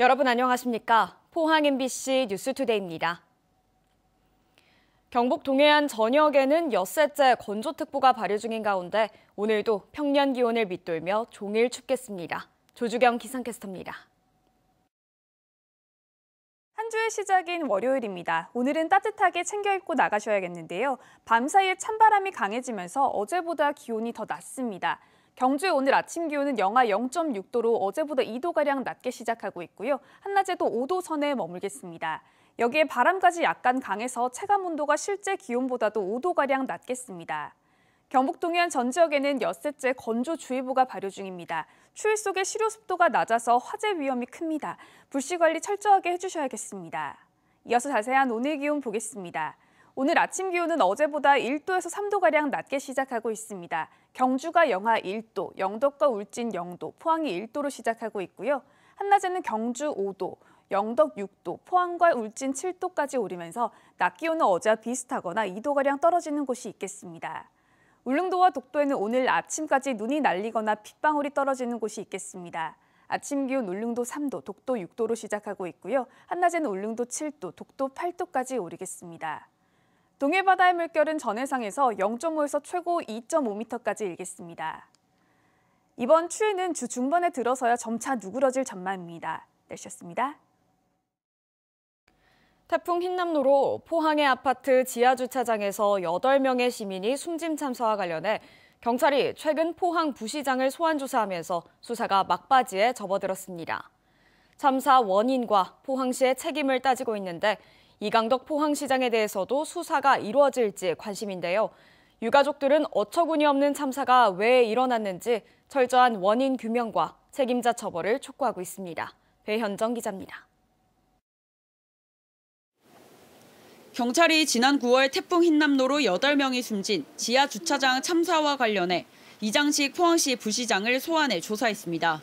여러분 안녕하십니까? 포항 MBC 뉴스투데이입니다. 경북 동해안 전역에는 엿새째 건조특보가 발효 중인 가운데 오늘도 평년 기온을 밑돌며 종일 춥겠습니다. 조주경 기상캐스터입니다. 한 주의 시작인 월요일입니다. 오늘은 따뜻하게 챙겨 입고 나가셔야겠는데요. 밤사이에 찬바람이 강해지면서 어제보다 기온이 더 낮습니다. 경주의 오늘 아침 기온은 영하 0.6도로 어제보다 2도가량 낮게 시작하고 있고요. 한낮에도 5도 선에 머물겠습니다. 여기에 바람까지 약간 강해서 체감 온도가 실제 기온보다도 5도가량 낮겠습니다. 경북 동해안 전 지역에는 엿새째 건조주의보가 발효 중입니다. 추위 속에 시료 습도가 낮아서 화재 위험이 큽니다. 불씨 관리 철저하게 해주셔야겠습니다. 이어서 자세한 오늘 기온 보겠습니다. 오늘 아침 기온은 어제보다 1도에서 3도가량 낮게 시작하고 있습니다. 경주가 영하 1도, 영덕과 울진 0도, 포항이 1도로 시작하고 있고요. 한낮에는 경주 5도, 영덕 6도, 포항과 울진 7도까지 오르면서 낮 기온은 어제와 비슷하거나 2도가량 떨어지는 곳이 있겠습니다. 울릉도와 독도에는 오늘 아침까지 눈이 날리거나 빗방울이 떨어지는 곳이 있겠습니다. 아침 기온 울릉도 3도, 독도 6도로 시작하고 있고요. 한낮에는 울릉도 7도, 독도 8도까지 오르겠습니다. 동해바다의 물결은 전해상에서 0.5에서 최고 2.5m까지 일겠습니다. 이번 추위는 주 중반에 들어서야 점차 누그러질 전망입니다. 내셨습니다 태풍 흰남노로 포항의 아파트 지하주차장에서 8명의 시민이 숨진 참사와 관련해 경찰이 최근 포항 부시장을 소환조사하면서 수사가 막바지에 접어들었습니다. 참사 원인과 포항시의 책임을 따지고 있는데 이강덕 포항시장에 대해서도 수사가 이루어질지 관심인데요. 유가족들은 어처구니없는 참사가 왜 일어났는지 철저한 원인 규명과 책임자 처벌을 촉구하고 있습니다. 배현정 기자입니다. 경찰이 지난 9월 태풍 흰남노로 8명이 숨진 지하 주차장 참사와 관련해 이장식 포항시 부시장을 소환해 조사했습니다.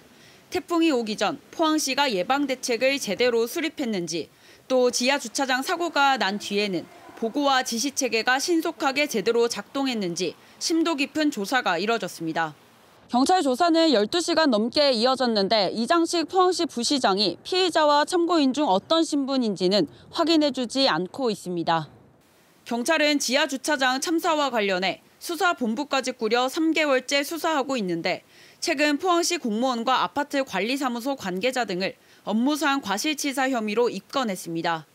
태풍이 오기 전 포항시가 예방 대책을 제대로 수립했는지 또 지하 주차장 사고가 난 뒤에는 보고와 지시 체계가 신속하게 제대로 작동했는지 심도 깊은 조사가 이뤄졌습니다. 경찰 조사는 12시간 넘게 이어졌는데 이장식 포항시 부시장이 피해자와 참고인 중 어떤 신분인지는 확인해주지 않고 있습니다. 경찰은 지하 주차장 참사와 관련해 수사 본부까지 꾸려 3개월째 수사하고 있는데 최근 포항시 공무원과 아파트 관리사무소 관계자 등을 업무상 과실치사 혐의로 입건했습니다.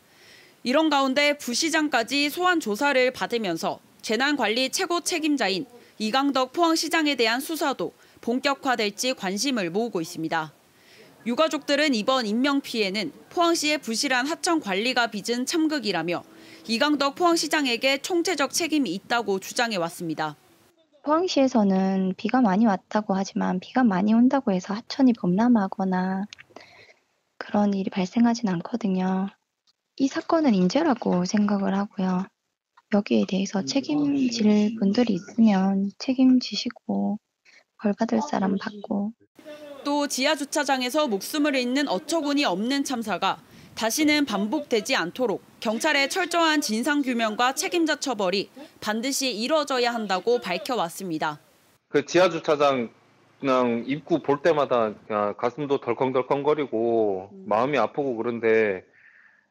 이런 가운데 부시장까지 소환 조사를 받으면서 재난관리 최고 책임자인 이강덕 포항시장에 대한 수사도 본격화될지 관심을 모으고 있습니다. 유가족들은 이번 인명 피해는 포항시의 부실한 하천 관리가 빚은 참극이라며 이강덕 포항시장에게 총체적 책임이 있다고 주장해 왔습니다. 포항시에서는 비가 많이 왔다고 하지만 비가 많이 온다고 해서 하천이 범람하거나 그런 일이 발생하진 않거든요. 이 사건은 인재라고 생각을 하고요. 여기에 대해서 음, 책임질 아, 네. 분들이 있으면 책임지시고 벌받을 사람 받고 또 지하 주차장에서 목숨을 잃는 어처구니 없는 참사가 다시는 반복되지 않도록 경찰의 철저한 진상 규명과 책임자 처벌이 반드시 이뤄져야 한다고 밝혀왔습니다. 그 지하 주차장 그냥 입구 볼 때마다 그냥 가슴도 덜컹덜컹거리고 음. 마음이 아프고 그런데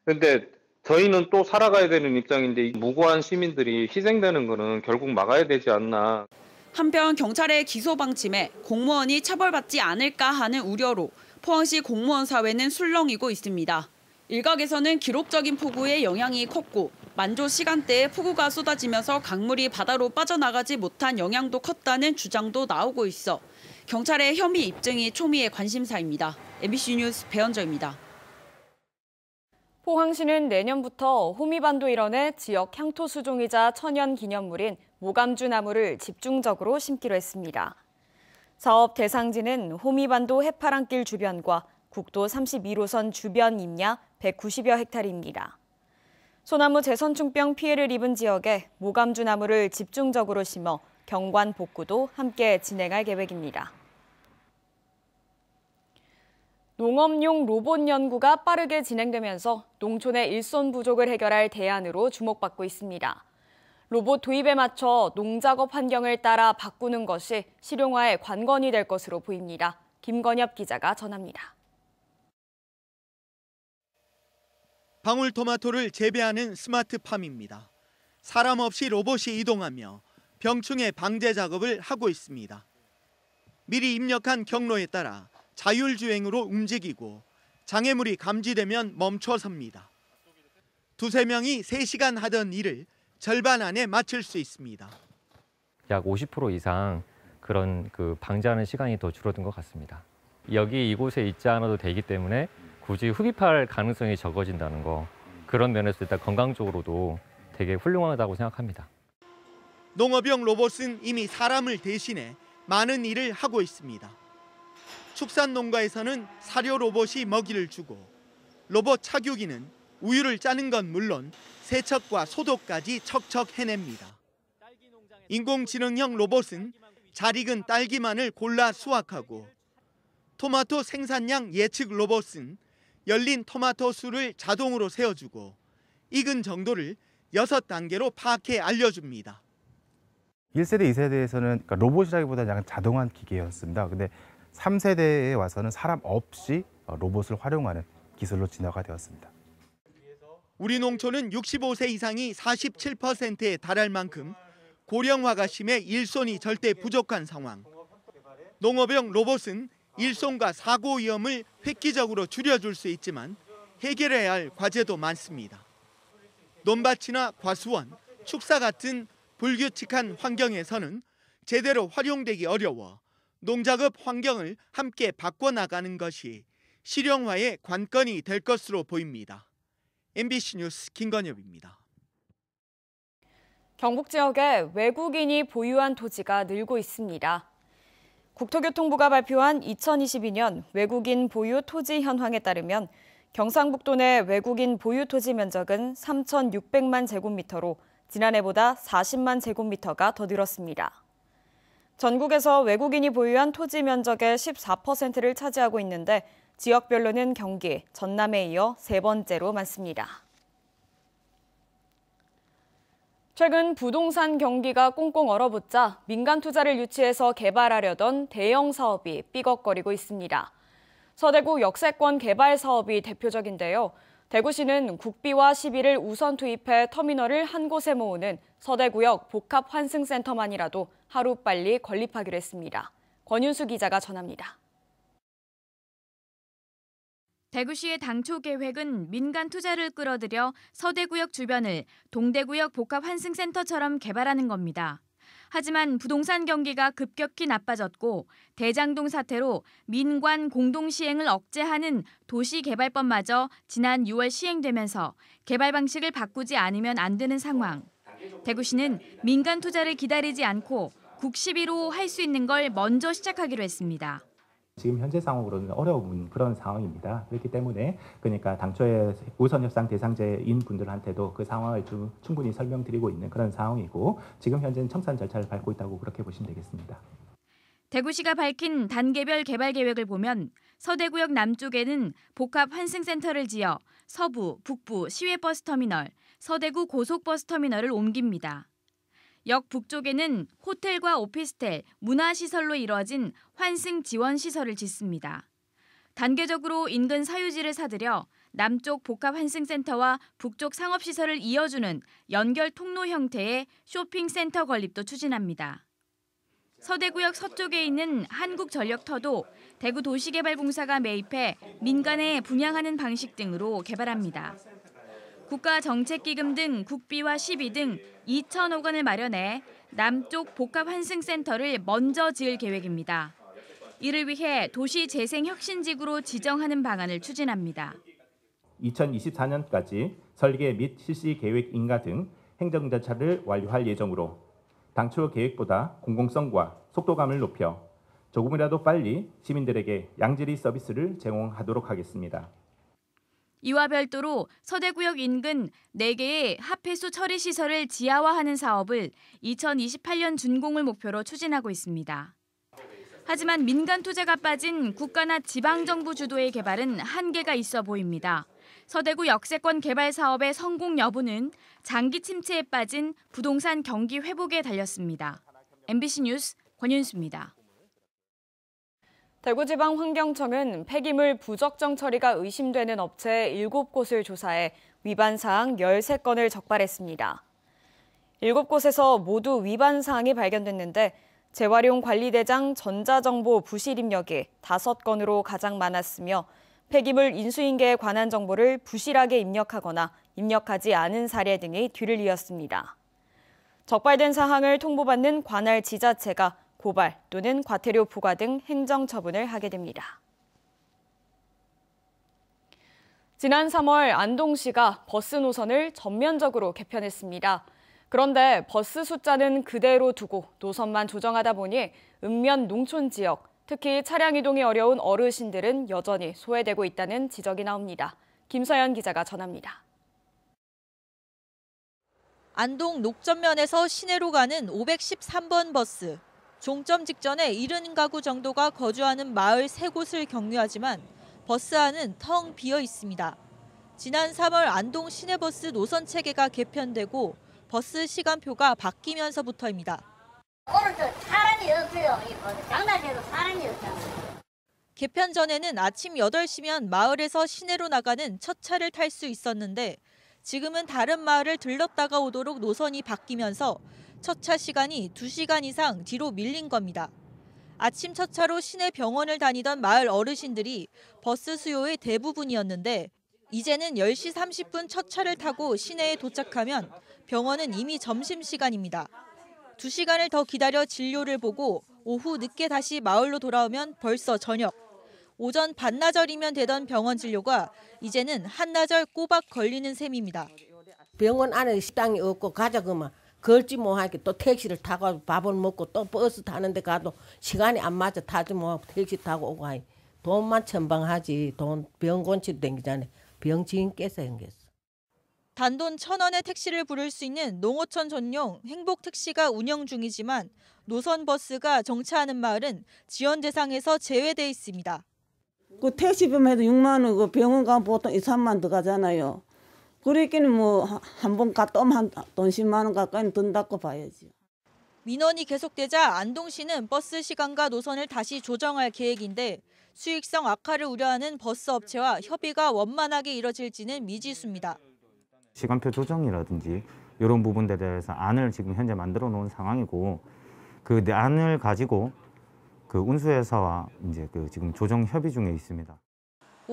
근데 저희는 또 살아가야 되는 입장인데 무고한 시민들이 희생되는 거는 결국 막아야 되지 않나. 한편 경찰의 기소 방침에 공무원이 처벌받지 않을까 하는 우려로 포항시 공무원 사회는 술렁이고 있습니다. 일각에서는 기록적인 폭우의 영향이 컸고 만조 시간대에 폭우가 쏟아지면서 강물이 바다로 빠져나가지 못한 영향도 컸다는 주장도 나오고 있어 경찰의 혐의 입증이 초미의 관심사입니다. MBC 뉴스 배현정입니다. 포항시는 내년부터 호미반도 일원의 지역 향토 수종이자 천연 기념물인 모감주 나무를 집중적으로 심기로 했습니다. 사업 대상지는 호미반도 해파랑길 주변과 국도 32호선 주변 임야 190여 헥타리입니다. 소나무 재선충병 피해를 입은 지역에 모감주 나무를 집중적으로 심어 경관 복구도 함께 진행할 계획입니다. 농업용 로봇 연구가 빠르게 진행되면서 농촌의 일손 부족을 해결할 대안으로 주목받고 있습니다. 로봇 도입에 맞춰 농작업 환경을 따라 바꾸는 것이 실용화의 관건이 될 것으로 보입니다. 김건엽 기자가 전합니다. 방울토마토를 재배하는 스마트팜입니다. 사람 없이 로봇이 이동하며 병충해 방제 작업을 하고 있습니다. 미리 입력한 경로에 따라 자율주행으로 움직이고 장애물이 감지되면 멈춰섭니다. 두세 명이 3시간 하던 일을 절반 안에 마칠 수 있습니다. 약 50% 이상 그런 그 방지하는 시간이 더 줄어든 것 같습니다. 여기 이곳에 있지 않아도 되기 때문에 굳이 흡입할 가능성이 적어진다는 거 그런 면에서 일단 건강적으로도 되게 훌륭하다고 생각합니다. 농업용 로봇은 이미 사람을 대신해 많은 일을 하고 있습니다. 축산 농가에서는 사료 로봇이 먹이를 주고 로봇 착유기는 우유를 짜는 건 물론 세척과 소독까지 척척 해냅니다. 인공지능형 로봇은 잘 익은 딸기만을 골라 수확하고 토마토 생산량 예측 로봇은 열린 토마토 수를 자동으로 세어주고 익은 정도를 6단계로 파악해 알려줍니다. 1세대, 2세대에서는 그러니까 로봇이라기보다 약간 자동한 기계였습니다. 근데 3세대에 와서는 사람 없이 어, 로봇을 활용하는 기술로 진화가 되었습니다. 우리 농촌은 65세 이상이 47%에 달할 만큼 고령화가 심해 일손이 절대 부족한 상황. 농업용 로봇은 일손과 사고 위험을 획기적으로 줄여줄 수 있지만 해결해야 할 과제도 많습니다. 논밭이나 과수원, 축사 같은 불규칙한 환경에서는 제대로 활용되기 어려워 농작업 환경을 함께 바꿔나가는 것이 실용화의 관건이 될 것으로 보입니다. MBC 뉴스 김건엽입니다. 경북 지역에 외국인이 보유한 토지가 늘고 있습니다. 국토교통부가 발표한 2022년 외국인 보유 토지 현황에 따르면 경상북도 내 외국인 보유 토지 면적은 3,600만 제곱미터로 지난해보다 40만 제곱미터가 더 늘었습니다. 전국에서 외국인이 보유한 토지 면적의 14%를 차지하고 있는데 지역별로는 경기, 전남에 이어 세 번째로 많습니다. 최근 부동산 경기가 꽁꽁 얼어붙자 민간 투자를 유치해서 개발하려던 대형 사업이 삐걱거리고 있습니다. 서대구 역세권 개발 사업이 대표적인데요. 대구시는 국비와 시비를 우선 투입해 터미널을 한 곳에 모으는 서대구역 복합환승센터만이라도 하루빨리 건립하기로 했습니다. 권윤수 기자가 전합니다. 대구시의 당초 계획은 민간 투자를 끌어들여 서대구역 주변을 동대구역 복합환승센터처럼 개발하는 겁니다. 하지만 부동산 경기가 급격히 나빠졌고 대장동 사태로 민관 공동 시행을 억제하는 도시개발법마저 지난 6월 시행되면서 개발 방식을 바꾸지 않으면 안 되는 상황. 대구시는 민간 투자를 기다리지 않고 국 11호 할수 있는 걸 먼저 시작하기로 했습니다. 지금 현재 상황으로는 어려운 그런 상황입니다. 그렇기 때문에 그러니까 당초에 우선 협상 대상자인 분들한테도 그 상황을 좀 충분히 설명드리고 있는 그런 상황이고 지금 현재는 청산 절차를 밟고 있다고 그렇게 보시면 되겠습니다. 대구시가 밝힌 단계별 개발 계획을 보면 서대구역 남쪽에는 복합 환승센터를 지어 서부, 북부 시외버스터미널, 서대구 고속버스터미널을 옮깁니다. 역 북쪽에는 호텔과 오피스텔, 문화시설로 이루어진 환승 지원 시설을 짓습니다. 단계적으로 인근 사유지를 사들여 남쪽 복합환승센터와 북쪽 상업시설을 이어주는 연결 통로 형태의 쇼핑센터 건립도 추진합니다. 서대구역 서쪽에 있는 한국전력터도 대구 도시개발공사가 매입해 민간에 분양하는 방식 등으로 개발합니다. 국가정책기금 등 국비와 시비 등 2천억 원을 마련해 남쪽 복합환승센터를 먼저 지을 계획입니다. 이를 위해 도시재생혁신지구로 지정하는 방안을 추진합니다. 2024년까지 설계 및 실시 계획 인가 등 행정 절차를 완료할 예정으로 당초 계획보다 공공성과 속도감을 높여 조금이라도 빨리 시민들에게 양질의 서비스를 제공하도록 하겠습니다. 이와 별도로 서대구역 인근 4개의 합폐수 처리 시설을 지하화하는 사업을 2028년 준공을 목표로 추진하고 있습니다. 하지만 민간 투자가 빠진 국가나 지방정부 주도의 개발은 한계가 있어 보입니다. 서대구 역세권 개발 사업의 성공 여부는 장기 침체에 빠진 부동산 경기 회복에 달렸습니다. MBC 뉴스 권윤수입니다. 대구지방환경청은 폐기물 부적정 처리가 의심되는 업체 7곳을 조사해 위반 사항 13건을 적발했습니다. 7곳에서 모두 위반 사항이 발견됐는데 재활용관리대장 전자정보 부실 입력이 5건으로 가장 많았으며 폐기물 인수인계에 관한 정보를 부실하게 입력하거나 입력하지 않은 사례 등이 뒤를 이었습니다. 적발된 사항을 통보받는 관할 지자체가 고발 또는 과태료 부과 등 행정 처분을 하게 됩니다. 지난 3월 안동시가 버스 노선을 전면적으로 개편했습니다. 그런데 버스 숫자는 그대로 두고 노선만 조정하다 보니 읍면 농촌 지역, 특히 차량 이동이 어려운 어르신들은 여전히 소외되고 있다는 지적이 나옵니다. 김서연 기자가 전합니다. 안동 녹전면에서 시내로 가는 513번 버스. 종점 직전에 이른 가구 정도가 거주하는 마을 세 곳을 경유하지만 버스 안은 텅 비어 있습니다. 지난 3월 안동 시내버스 노선 체계가 개편되고 버스 시간표가 바뀌면서부터입니다. 사람이 없어요. 뭐 장날에도 사람이 개편 전에는 아침 8시면 마을에서 시내로 나가는 첫 차를 탈 수 있었는데 지금은 다른 마을을 들렀다가 오도록 노선이 바뀌면서 첫차 시간이 2시간 이상 뒤로 밀린 겁니다. 아침 첫차로 시내 병원을 다니던 마을 어르신들이 버스 수요의 대부분이었는데 이제는 10시 30분 첫 차를 타고 시내에 도착하면 병원은 이미 점심시간입니다. 2시간을 더 기다려 진료를 보고 오후 늦게 다시 마을로 돌아오면 벌써 저녁. 오전 반나절이면 되던 병원 진료가 이제는 한나절 꼬박 걸리는 셈입니다. 병원 안에 식당이 없고 가자 그만 걸지 못하게 또 택시를 타고 밥을 먹고 또 버스 타는데 가도 시간이 안 맞아 타지 못하고 택시 타고 오고 하니 돈만 천방하지 돈병건치도 댕기잖아 병진인 깨서 생겼어. 단돈 천 원의 택시를 부를 수 있는 농어촌 전용 행복택시가 운영 중이지만 노선 버스가 정차하는 마을은 지원 대상에서 제외돼 있습니다. 그 택시비만 해도 6만 원, 그 병원 가면 보통 2, 3만 들가잖아요 그러기는 뭐 한 번 갔다 오면 한돈 10만 원가까이 든다고 봐야지. 민원이 계속되자 안동 시는 버스 시간과 노선을 다시 조정할 계획인데 수익성 악화를 우려하는 버스 업체와 협의가 원만하게 이뤄질지는 미지수입니다. 시간표 조정이라든지 이런 부분에 대해서 안을 지금 현재 만들어 놓은 상황이고 그 안을 가지고 그 운수회사와 이제 그 지금 조정 협의 중에 있습니다.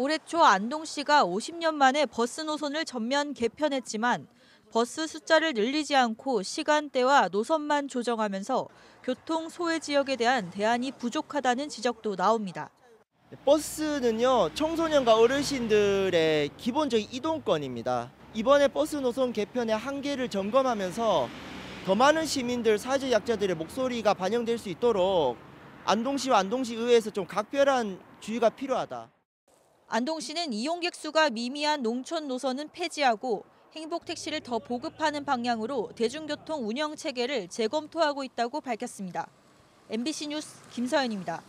올해 초 안동시가 50년 만에 버스 노선을 전면 개편했지만 버스 숫자를 늘리지 않고 시간대와 노선만 조정하면서 교통 소외 지역에 대한 대안이 부족하다는 지적도 나옵니다. 버스는요 청소년과 어르신들의 기본적인 이동권입니다. 이번에 버스 노선 개편의 한계를 점검하면서 더 많은 시민들 사회적 약자들의 목소리가 반영될 수 있도록 안동시와 안동시 의회에서 좀 각별한 주의가 필요하다. 안동시는 이용객 수가 미미한 농촌 노선은 폐지하고 행복 택시를 더 보급하는 방향으로 대중교통 운영 체계를 재검토하고 있다고 밝혔습니다. MBC 뉴스 김서연입니다.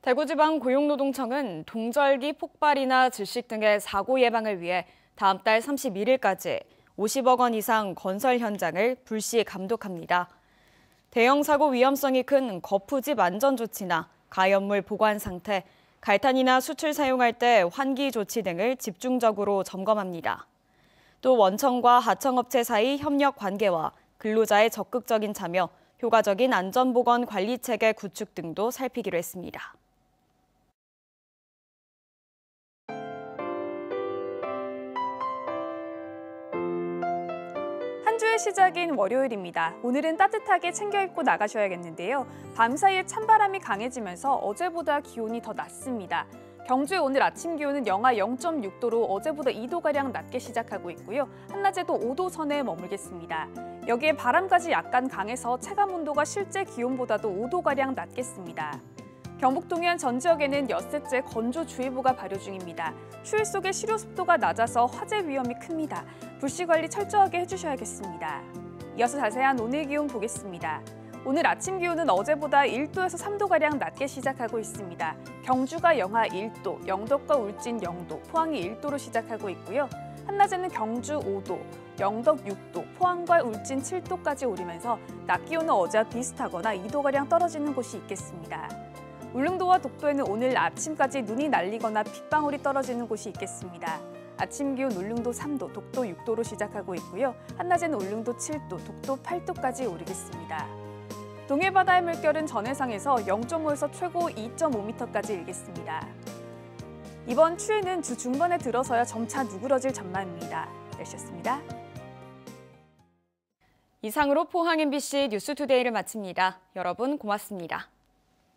대구지방 고용노동청은 동절기 폭발이나 질식 등의 사고 예방을 위해 다음 달 31일까지 50억 원 이상 건설 현장을 불시 감독합니다. 대형 사고 위험성이 큰 거푸집 안전 조치나 가연물 보관 상태, 갈탄이나 수출 사용할 때 환기 조치 등을 집중적으로 점검합니다. 또 원청과 하청업체 사이 협력 관계와 근로자의 적극적인 참여, 효과적인 안전보건 관리 체계 구축 등도 살피기로 했습니다. 주의 시작인 월요일입니다. 오늘은 따뜻하게 챙겨 입고 나가셔야겠는데요. 밤사이에 찬바람이 강해지면서 어제보다 기온이 더 낮습니다. 경주의 오늘 아침 기온은 영하 0.6도로 어제보다 2도가량 낮게 시작하고 있고요. 한낮에도 5도 선에 머물겠습니다. 여기에 바람까지 약간 강해서 체감 온도가 실제 기온보다도 5도가량 낮겠습니다. 경북 동해안 전 지역에는 엿새째 건조주의보가 발효 중입니다. 추위 속에 실효 습도가 낮아서 화재 위험이 큽니다. 불씨 관리 철저하게 해주셔야겠습니다. 이어서 자세한 오늘 기온 보겠습니다. 오늘 아침 기온은 어제보다 1도에서 3도가량 낮게 시작하고 있습니다. 경주가 영하 1도, 영덕과 울진 0도, 포항이 1도로 시작하고 있고요. 한낮에는 경주 5도, 영덕 6도, 포항과 울진 7도까지 오르면서 낮 기온은 어제와 비슷하거나 2도가량 떨어지는 곳이 있겠습니다. 울릉도와 독도에는 오늘 아침까지 눈이 날리거나 빗방울이 떨어지는 곳이 있겠습니다. 아침 기온 울릉도 3도, 독도 6도로 시작하고 있고요. 한낮에는 울릉도 7도, 독도 8도까지 오르겠습니다. 동해바다의 물결은 전해상에서 0.5에서 최고 2.5m까지 일겠습니다. 이번 추위는 주 중반에 들어서야 점차 누그러질 전망입니다. 날씨였습니다. 이상으로 포항 MBC 뉴스투데이를 마칩니다. 여러분 고맙습니다.